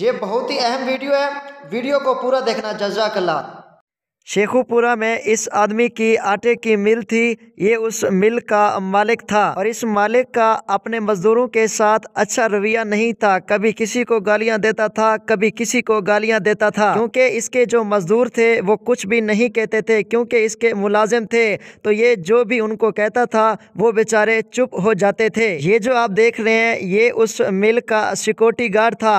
ये बहुत ही अहम वीडियो है वीडियो को पूरा देखना जजाकल्ला शेखुपुरा में इस आदमी की आटे की मिल थी ये उस मिल का मालिक था और इस मालिक का अपने मजदूरों के साथ अच्छा रवैया नहीं था कभी किसी को गालियां देता था कभी किसी को गालियां देता था क्योंकि इसके जो मजदूर थे वो कुछ भी नहीं कहते थे क्योंकि इसके मुलाजिम थे तो ये जो भी उनको कहता था वो बेचारे चुप हो जाते थे ये जो आप देख रहे हैं ये उस मिल का सिक्योरिटी गार्ड था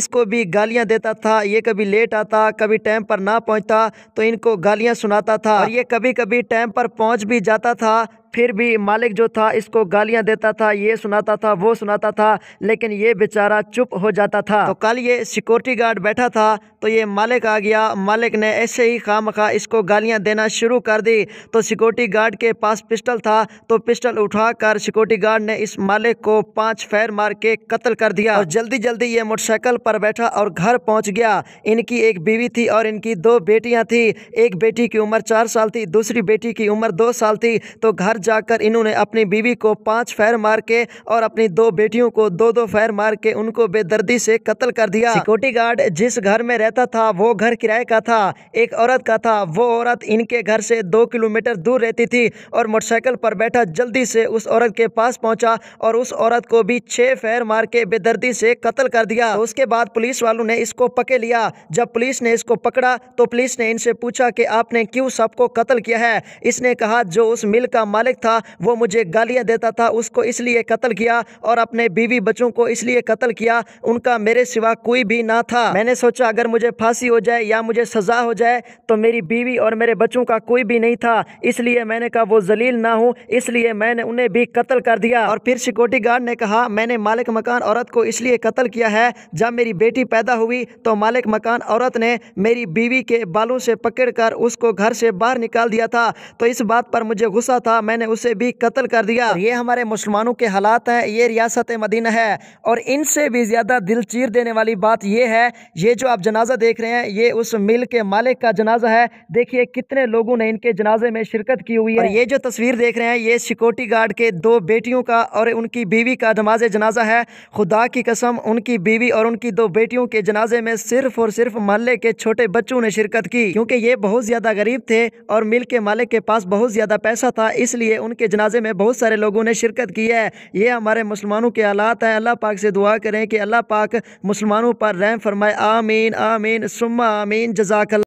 इसको भी गालियाँ देता था ये कभी लेट आता कभी टाइम पर ना पहुँचता तो इनको को गालियां सुनाता था और ये कभी कभी टाइम पर पहुंच भी जाता था फिर भी मालिक जो था इसको गालियाँ देता था ये सुनाता था वो सुनाता था लेकिन ये बेचारा चुप हो जाता था तो कल ये सिक्योरिटी गार्ड बैठा था तो ये मालिक आ गया मालिक ने ऐसे ही खाम खा इसको गालियाँ देना शुरू कर दी तो सिक्योरिटी गार्ड के पास पिस्टल था तो पिस्टल उठाकर सिक्योरिटी गार्ड ने इस मालिक को पाँच फैर मार के कत्ल कर दिया और जल्दी जल्दी ये मोटरसाइकिल पर बैठा और घर पहुँच गया इनकी एक बीवी थी और इनकी दो बेटियाँ थी एक बेटी की उम्र चार साल थी दूसरी बेटी की उम्र दो साल थी तो घर जाकर इन्होंने अपनी बीवी को पाँच फैर मार के और अपनी दो बेटियों को दो दो फैर मार के उनको बेदर्दी से कत्ल कर दिया सिक्योरिटी गार्ड जिस घर में रहता था वो घर किराए का था एक औरत का था वो औरत इनके घर से दो किलोमीटर दूर रहती थी और मोटरसाइकिल पर बैठा जल्दी से उस औरत के पास पहुंचा और उस औरत को भी छह फैर मार के बेदर्दी से कत्ल कर दिया उसके बाद पुलिस वालों ने इसको पके लिया जब पुलिस ने इसको पकड़ा तो पुलिस ने इनसे पूछा कि आपने क्यों सबको कत्ल किया है इसने कहा जो उस मिल का मालिक मालिक था वो मुझे गालियाँ देता था उसको इसलिए कत्ल किया और अपने बीवी बच्चों को इसलिए कत्ल किया उनका मेरे सिवा कोई भी ना था मैंने सोचा अगर मुझे फांसी हो जाए या मुझे सज़ा हो जाए तो मेरी बीवी और मेरे बच्चों का कोई भी नहीं था इसलिए मैंने कहा वो जलील ना हूँ इसलिए मैंने उन्हें भी कत्ल कर दिया और फिर सिक्योरिटी गार्ड ने कहा मैंने मालिक मकान औरत को इसलिए कत्ल किया है जब मेरी बेटी पैदा हुई तो मालिक मकान औरत ने मेरी बीवी के बालों से पकड़कर उसको घर से बाहर निकाल दिया था तो इस बात पर मुझे गुस्सा था मैं ने उसे भी कत्ल कर दिया ये हमारे मुसलमानों के हालात है ये रियासत मदीना है और इनसे भी ज़्यादा दिल चीर देने वाली बात यह है ये जो आप जनाजा देख रहे हैं ये उस मिल के मालिक का जनाजा है देखिए कितने लोगों ने इनके जनाजे में शिरकत की हुई है और ये जो तस्वीर देख रहे हैं ये सिक्योरिटी गार्ड के दो बेटियों का और उनकी बीवी का नमाज जनाजा है खुदा की कसम उनकी बीवी और उनकी दो बेटियों के जनाजे में सिर्फ और सिर्फ मोहल्ले के छोटे बच्चों ने शिरकत की क्योंकि ये बहुत ज़्यादा गरीब थे और मिल के मालिक के पास बहुत ज़्यादा पैसा था इसलिए दिए उनके जनाजे में बहुत सारे लोगों ने शिरकत की है ये हमारे मुसलमानों के हालात हैं अल्लाह पाक से दुआ करें कि अल्लाह पाक मुसलमानों पर रहम फरमाए आमीन आमीन सुम्मा आमीन जजाकल्ला